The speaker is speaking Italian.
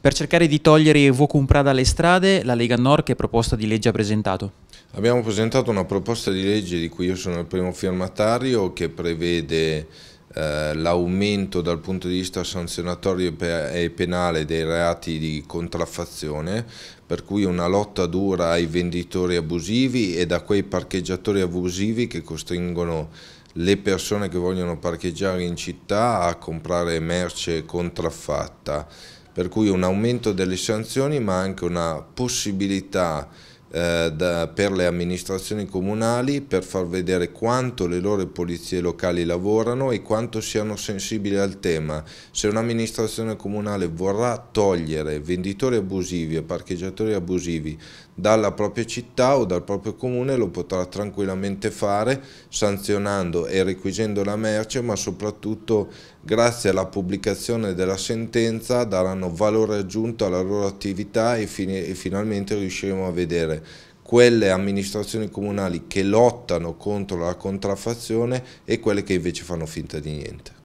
Per cercare di togliere Vocumpra dalle strade, la Lega Nord che proposta di legge ha presentato? Abbiamo presentato una proposta di legge di cui io sono il primo firmatario che prevede eh, l'aumento dal punto di vista sanzionatorio e penale dei reati di contraffazione, per cui una lotta dura ai venditori abusivi e da quei parcheggiatori abusivi che costringono le persone che vogliono parcheggiare in città a comprare merce contraffatta. Per cui un aumento delle sanzioni ma anche una possibilità eh, da, per le amministrazioni comunali per far vedere quanto le loro polizie locali lavorano e quanto siano sensibili al tema. Se un'amministrazione comunale vorrà togliere venditori abusivi e parcheggiatori abusivi dalla propria città o dal proprio comune lo potrà tranquillamente fare sanzionando e requisendo la merce ma soprattutto grazie alla pubblicazione della sentenza daranno valore aggiunto alla loro attività e, fine, e finalmente riusciremo a vedere quelle amministrazioni comunali che lottano contro la contraffazione e quelle che invece fanno finta di niente.